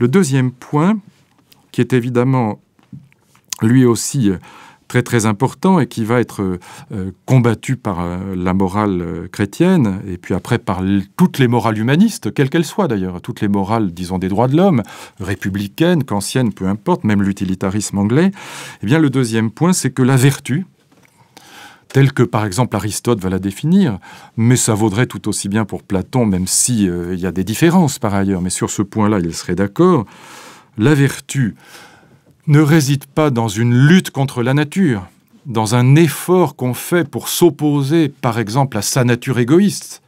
Le deuxième point, qui est évidemment lui aussi euh, très très important et qui va être euh, combattu par euh, la morale chrétienne et puis après par toutes les morales humanistes, quelles qu'elles soient d'ailleurs, toutes les morales, disons, des droits de l'homme, républicaines, kantiennes, peu importe, même l'utilitarisme anglais. Eh bien, le deuxième point, c'est que la vertu, telle que par exemple Aristote va la définir, mais ça vaudrait tout aussi bien pour Platon, même si euh, il y a des différences par ailleurs, mais sur ce point-là, il serait d'accord. La vertu ne réside pas dans une lutte contre la nature, dans un effort qu'on fait pour s'opposer par exemple à sa nature égoïste,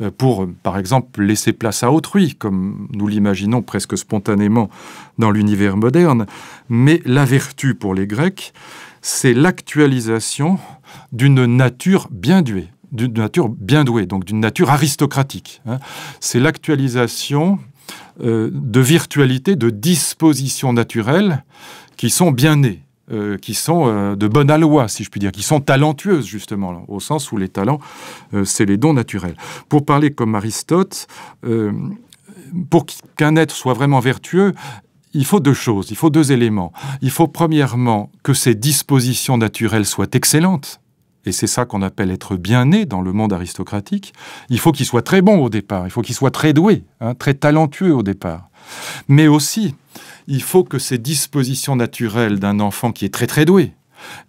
euh, pour par exemple laisser place à autrui, comme nous l'imaginons presque spontanément dans l'univers moderne, mais la vertu pour les Grecs, c'est l'actualisation d'une nature bien douée, d'une nature bien douée, donc d'une nature aristocratique. Hein. C'est l'actualisation euh, de virtualité, de dispositions naturelles qui sont bien nées. Euh, qui sont euh, de bonne aloi, si je puis dire, qui sont talentueuses, justement, au sens où les talents, c'est les dons naturels. Pour parler comme Aristote, pour qu'un être soit vraiment vertueux, il faut deux choses, il faut deux éléments. Il faut premièrement que ces dispositions naturelles soient excellentes, et c'est ça qu'on appelle être bien né dans le monde aristocratique, il faut qu'il soit très bon au départ, il faut qu'il soit très doué, hein, très talentueux au départ. Mais aussi, il faut que ces dispositions naturelles d'un enfant qui est très très doué,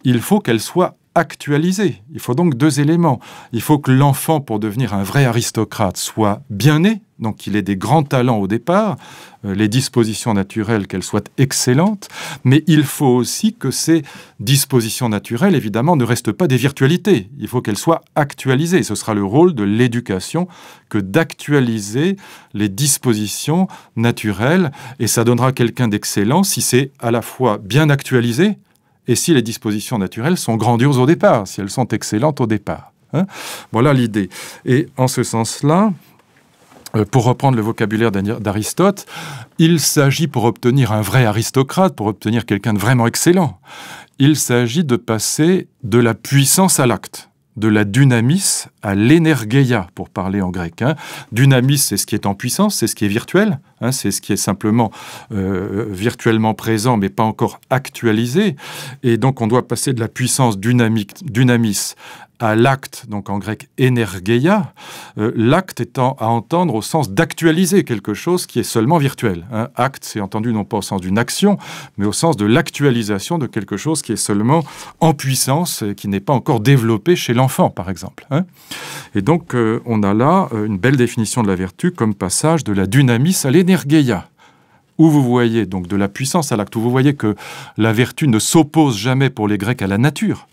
il faut qu'elles soient Actualiser. Il faut donc deux éléments. Il faut que l'enfant, pour devenir un vrai aristocrate, soit bien né, donc qu'il ait des grands talents au départ, euh, les dispositions naturelles, qu'elles soient excellentes, mais il faut aussi que ces dispositions naturelles, évidemment, ne restent pas des virtualités. Il faut qu'elles soient actualisées. Ce sera le rôle de l'éducation que d'actualiser les dispositions naturelles, et ça donnera quelqu'un d'excellent si c'est à la fois bien actualisé, et si les dispositions naturelles sont grandioses au départ, si elles sont excellentes au départ. Hein. voilà l'idée. Et en ce sens-là, euh, pour reprendre le vocabulaire d'Aristote, il s'agit pour obtenir un vrai aristocrate, pour obtenir quelqu'un de vraiment excellent, il s'agit de passer de la puissance à l'acte de la dynamis à l'énergeia, pour parler en grec. Hein. Dynamis, c'est ce qui est en puissance, c'est ce qui est virtuel, hein, c'est ce qui est simplement euh, virtuellement présent, mais pas encore actualisé. Et donc, on doit passer de la puissance dynamique, dynamis à l'acte, donc en grec energeia, euh, l'acte étant à entendre au sens d'actualiser quelque chose qui est seulement virtuel. Hein. Acte, c'est entendu non pas au sens d'une action, mais au sens de l'actualisation de quelque chose qui est seulement en puissance qui n'est pas encore développé chez l'enfant, par exemple. Hein. Et donc, euh, on a là euh, une belle définition de la vertu comme passage de la dynamis à l'energeia, où vous voyez donc de la puissance à l'acte, où vous voyez que la vertu ne s'oppose jamais pour les Grecs à la nature,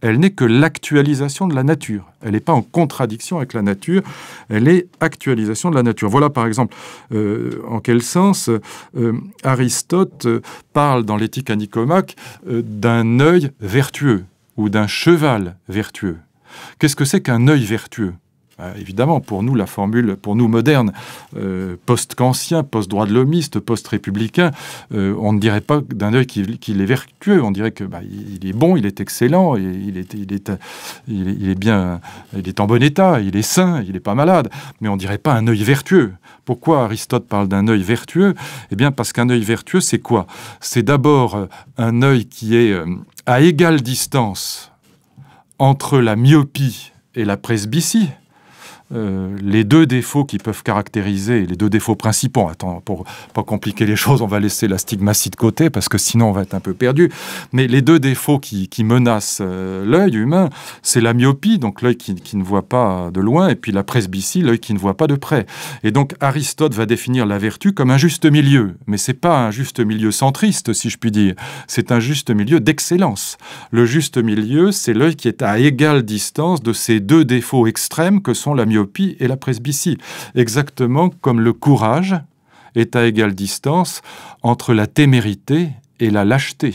elle n'est que l'actualisation de la nature. Elle n'est pas en contradiction avec la nature, elle est actualisation de la nature. Voilà par exemple euh, en quel sens euh, Aristote euh, parle dans l'éthique à Nicomaque d'un œil vertueux ou d'un cheval vertueux. Qu'est-ce que c'est qu'un œil vertueux ah, évidemment, pour nous, la formule, pour nous modernes, euh, post-kantien, post-droit de l'homiste, post-républicain, euh, on ne dirait pas d'un œil qu'il est vertueux, on dirait que bah, il est bon, il est excellent, il est, bien, il est en bon état, il est sain, il n'est pas malade, mais on ne dirait pas un œil vertueux. Pourquoi Aristote parle d'un œil vertueux Eh bien, parce qu'un œil vertueux, c'est quoi C'est d'abord euh, un œil qui est à égale distance entre la myopie et la presbytie, euh, les deux défauts qui peuvent caractériser, les deux défauts principaux, hein, attends, pour pas compliquer les choses, on va laisser la stigmatie de côté parce que sinon on va être un peu perdu, mais les deux défauts qui, menacent euh, l'œil humain, c'est la myopie, donc l'œil qui, qui, ne voit pas de loin, et puis la presbytie, l'œil qui ne voit pas de près. Et donc Aristote va définir la vertu comme un juste milieu, mais c'est pas un juste milieu centriste, si je puis dire, c'est un juste milieu d'excellence. Le juste milieu, c'est l'œil qui est à égale distance de ces deux défauts extrêmes que sont la myopie et la presbytie, exactement comme le courage est à égale distance entre la témérité et la lâcheté.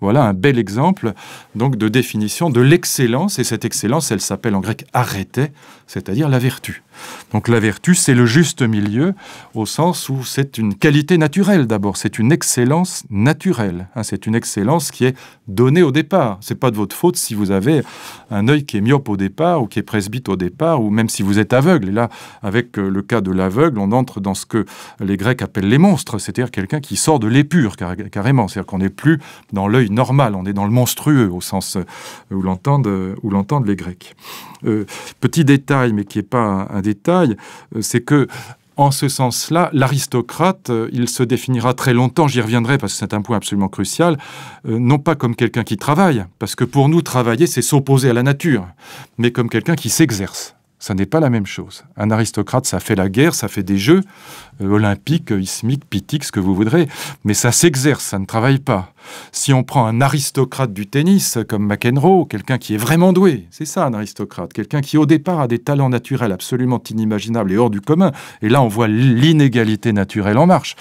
Voilà un bel exemple donc de définition de l'excellence, et cette excellence, elle s'appelle en grec arrêté, c'est-à-dire la vertu. Donc la vertu, c'est le juste milieu, au sens où c'est une qualité naturelle d'abord, c'est une excellence naturelle. Hein, c'est une excellence qui est donnée au départ. C'est pas de votre faute si vous avez un œil qui est myope au départ, ou qui est presbyte au départ, ou même si vous êtes aveugle. Et là, avec euh, le cas de l'aveugle, on entre dans ce que les Grecs appellent les monstres, c'est-à-dire quelqu'un qui sort de l'épure carrément. C'est-à-dire qu'on n'est plus dans l'œil normal, on est dans le monstrueux, au sens euh, euh, où l'entendent les Grecs. petit détail, mais qui n'est pas un détail, euh, c'est que en ce sens-là, l'aristocrate, euh, il se définira très longtemps, j'y reviendrai parce que c'est un point absolument crucial, euh, non pas comme quelqu'un qui travaille, parce que pour nous, travailler, c'est s'opposer à la nature, mais comme quelqu'un qui s'exerce ça n'est pas la même chose. Un aristocrate, ça fait la guerre, ça fait des jeux euh, olympiques, ismiques, pitiques, ce que vous voudrez, mais ça s'exerce, ça ne travaille pas. Si on prend un aristocrate du tennis comme McEnroe, quelqu'un qui est vraiment doué, c'est ça un aristocrate, quelqu'un qui au départ a des talents naturels absolument inimaginables et hors du commun, et là on voit l'inégalité naturelle en marche,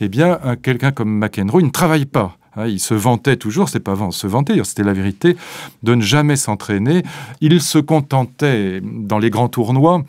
eh bien quelqu'un comme McEnroe il ne travaille pas. Ah, il se vantait toujours, c'est pas se vanter, c'était la vérité, de ne jamais s'entraîner. Il se contentait dans les grands tournois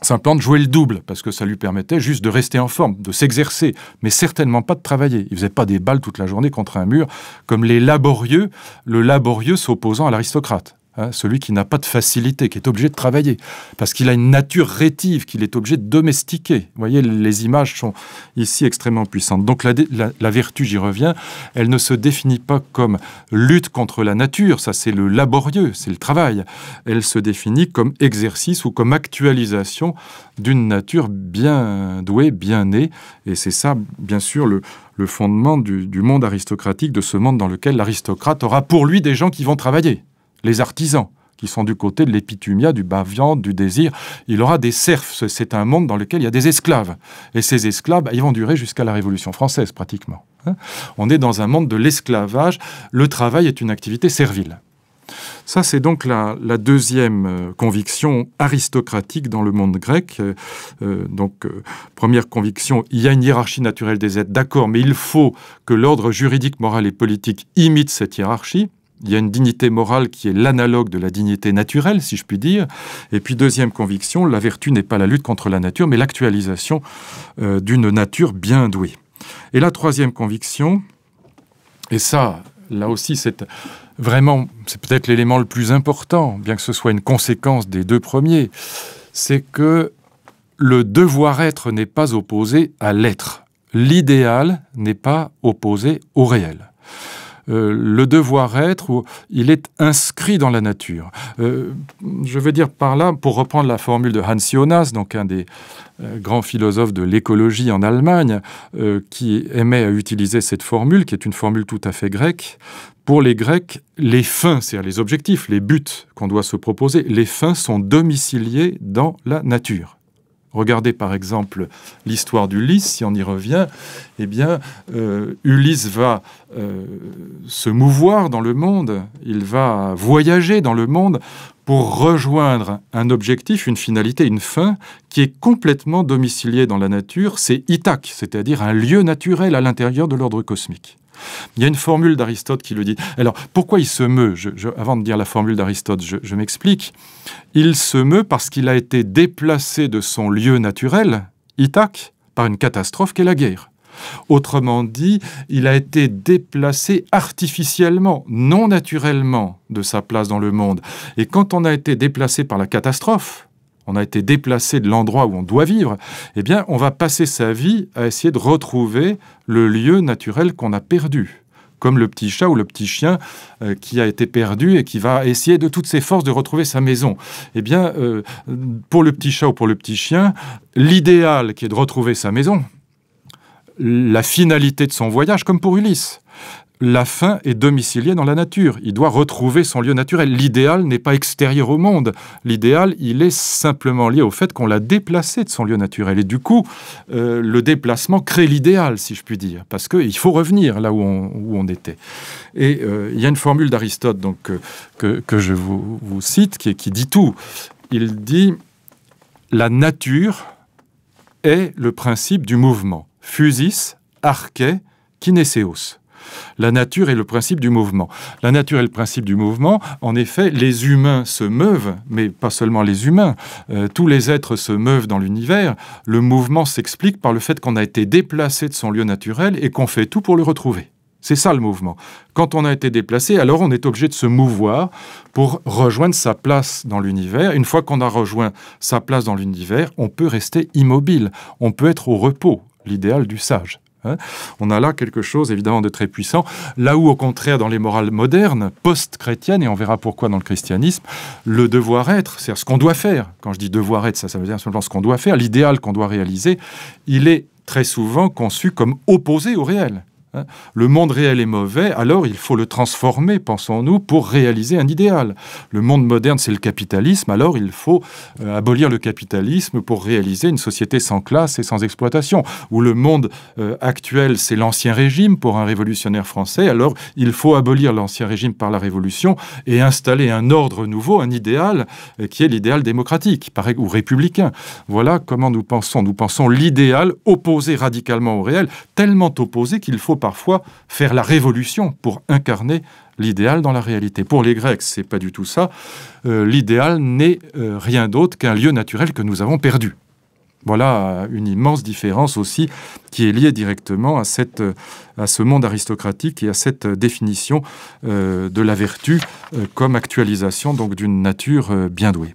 simplement de jouer le double, parce que ça lui permettait juste de rester en forme, de s'exercer, mais certainement pas de travailler. Il faisait pas des balles toute la journée contre un mur, comme les laborieux, le laborieux s'opposant à l'aristocrate. Hein, celui qui n'a pas de facilité, qui est obligé de travailler, parce qu'il a une nature rétive, qu'il est obligé de domestiquer. Vous voyez, les images sont ici extrêmement puissantes. Donc la, vertu, j'y reviens, elle ne se définit pas comme lutte contre la nature, ça c'est le laborieux, c'est le travail. Elle se définit comme exercice ou comme actualisation d'une nature bien douée, bien née, et c'est ça, bien sûr, le, fondement du monde aristocratique, de ce monde dans lequel l'aristocrate aura pour lui des gens qui vont travailler les artisans qui sont du côté de l'épitumia, du bas du désir. Il aura des serfs. C'est un monde dans lequel il y a des esclaves. Et ces esclaves, ils vont durer jusqu'à la Révolution française, pratiquement. Hein. On est dans un monde de l'esclavage. Le travail est une activité servile. Ça, c'est donc la, deuxième euh, conviction aristocratique dans le monde grec. Euh, euh, donc, première conviction, il y a une hiérarchie naturelle des êtres, d'accord, mais il faut que l'ordre juridique, moral et politique imite cette hiérarchie. Il y a une dignité morale qui est l'analogue de la dignité naturelle, si je puis dire. Et puis, deuxième conviction, la vertu n'est pas la lutte contre la nature, mais l'actualisation euh, d'une nature bien douée. Et la troisième conviction, et ça, là aussi, c'est vraiment, c'est peut-être l'élément le plus important, bien que ce soit une conséquence des deux premiers, c'est que le devoir-être n'est pas opposé à l'être. L'idéal n'est pas opposé au réel. Euh, le devoir-être, ou il est inscrit dans la nature. Euh, je veux dire par là, pour reprendre la formule de Hans Jonas, donc un des euh, grands philosophes de l'écologie en Allemagne, qui aimait à utiliser cette formule, qui est une formule tout à fait grecque, pour les Grecs, les fins, c'est-à-dire les objectifs, les buts qu'on doit se proposer, les fins sont domiciliés dans la nature. Regardez par exemple l'histoire d'Ulysse, si on y revient, eh bien, euh, Ulysse va euh, se mouvoir dans le monde, il va voyager dans le monde pour rejoindre un objectif, une finalité, une fin qui est complètement domiciliée dans la nature, c'est Ithac, c'est-à-dire un lieu naturel à l'intérieur de l'ordre cosmique. Il y a une formule d'Aristote qui le dit. Alors, pourquoi il se meut Avant de dire la formule d'Aristote, je, m'explique. Il se meut parce qu'il a été déplacé de son lieu naturel, Ithac, par une catastrophe qu'est la guerre. Autrement dit, il a été déplacé artificiellement, non naturellement, de sa place dans le monde. Et quand on a été déplacé par la catastrophe, on a été déplacé de l'endroit où on doit vivre, eh bien, on va passer sa vie à essayer de retrouver le lieu naturel qu'on a perdu comme le petit chat ou le petit chien euh, qui a été perdu et qui va essayer de toutes ses forces de retrouver sa maison. Eh bien, euh, pour le petit chat ou pour le petit chien, l'idéal qui est de retrouver sa maison, la finalité de son voyage, comme pour Ulysse la fin est domiciliée dans la nature. Il doit retrouver son lieu naturel. L'idéal n'est pas extérieur au monde. L'idéal, il est simplement lié au fait qu'on l'a déplacé de son lieu naturel. Et du coup, euh, le déplacement crée l'idéal, si je puis dire, parce qu'il faut revenir là où on, était. Et euh, il y a une formule d'Aristote donc que, je vous, cite, qui, dit tout. Il dit, la nature est le principe du mouvement. Fusis, arche, kinēseos la nature est le principe du mouvement. La nature est le principe du mouvement, en effet, les humains se meuvent, mais pas seulement les humains, euh, tous les êtres se meuvent dans l'univers. Le mouvement s'explique par le fait qu'on a été déplacé de son lieu naturel et qu'on fait tout pour le retrouver. C'est ça le mouvement. Quand on a été déplacé, alors on est obligé de se mouvoir pour rejoindre sa place dans l'univers. Une fois qu'on a rejoint sa place dans l'univers, on peut rester immobile, on peut être au repos, l'idéal du sage. Hein. on a là quelque chose évidemment de très puissant, là où au contraire dans les morales modernes, post-chrétiennes, et on verra pourquoi dans le christianisme, le devoir être, c'est-à-dire ce qu'on doit faire, quand je dis devoir être, ça, ça veut dire simplement ce qu'on doit faire, l'idéal qu'on doit réaliser, il est très souvent conçu comme opposé au réel. Hein. Le monde réel est mauvais, alors il faut le transformer, pensons-nous, pour réaliser un idéal. Le monde moderne, c'est le capitalisme, alors il faut euh, abolir le capitalisme pour réaliser une société sans classe et sans exploitation. Ou le monde euh, actuel, c'est l'ancien régime pour un révolutionnaire français, alors il faut abolir l'ancien régime par la révolution et installer un ordre nouveau, un idéal, euh, qui est l'idéal démocratique ou républicain. Voilà comment nous pensons. Nous pensons l'idéal opposé radicalement au réel, tellement opposé qu'il faut parfois faire la révolution pour incarner l'idéal dans la réalité. Pour les Grecs, c'est pas du tout ça. Euh, l'idéal n'est euh, rien d'autre qu'un lieu naturel que nous avons perdu. Voilà euh, une immense différence aussi qui est liée directement à, cette, à ce monde aristocratique et à cette définition de la vertu comme actualisation donc d'une nature bien douée.